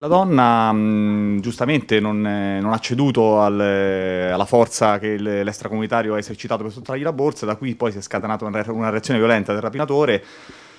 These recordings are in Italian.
La donna mh, mm, giustamente non, eh, non, ha ceduto al, eh, alla forza che l'estracomunitario ha esercitato per sottrargli la borsa, da qui poi si è scatenata una, una reazione violenta del rapinatore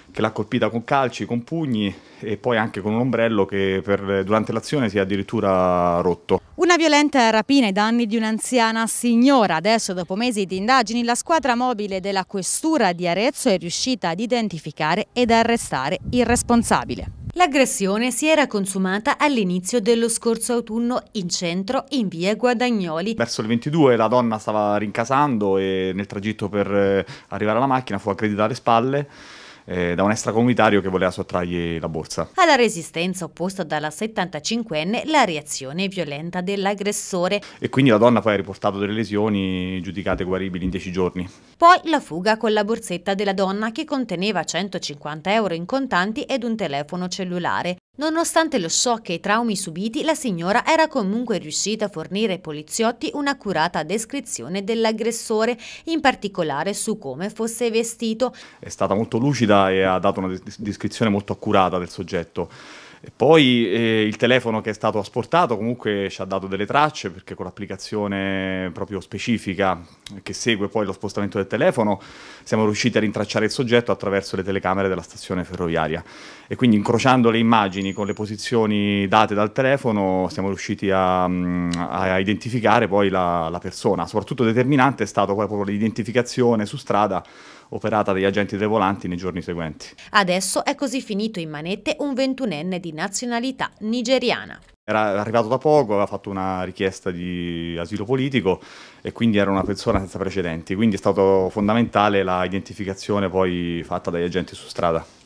che l'ha colpita con calci, con pugni e poi anche con un ombrello che per, eh, durante l'azione si è addirittura rotto. Una violenta rapina ai danni di un'anziana signora. Adesso, dopo mesi di indagini, la squadra mobile della Questura di Arezzo è riuscita ad identificare ed arrestare il responsabile. L'aggressione si era consumata all'inizio dello scorso autunno in centro in via Guadagnoli. Verso le 22 la donna stava rincasando e nel tragitto per eh, arrivare alla macchina fu aggredita alle spalle eh, da un extracomunitario che voleva sottrargli la borsa. Alla resistenza opposta dalla 75enne la reazione violenta dell'aggressore. E quindi la donna poi ha riportato delle lesioni giudicate guaribili in 10 giorni. Poi la fuga con la borsetta della donna che conteneva 150 euro in contanti ed un telefono cellulare. Nonostante lo shock e i traumi subiti, la signora era comunque riuscita a fornire ai poliziotti un'accurata descrizione dell'aggressore, in particolare su come fosse vestito. È stata molto lucida e ha dato una descrizione molto accurata del soggetto. E poi eh, il telefono che è stato asportato comunque ci ha dato delle tracce perché con l'applicazione proprio specifica che segue poi lo spostamento del telefono, siamo riusciti a rintracciare il soggetto attraverso le telecamere della stazione ferroviaria e quindi incrociando le immagini con le posizioni date dal telefono siamo riusciti a, mm, a identificare poi la, la, persona. Soprattutto determinante è stata poi proprio l'identificazione su strada operata dagli agenti dei volanti nei giorni seguenti. Adesso è così finito in manette un ventunenne di nazionalità nigeriana era arrivato da poco, aveva fatto una richiesta di asilo politico e quindi era una persona senza precedenti, quindi è stata fondamentale l'identificazione poi fatta dagli agenti su strada.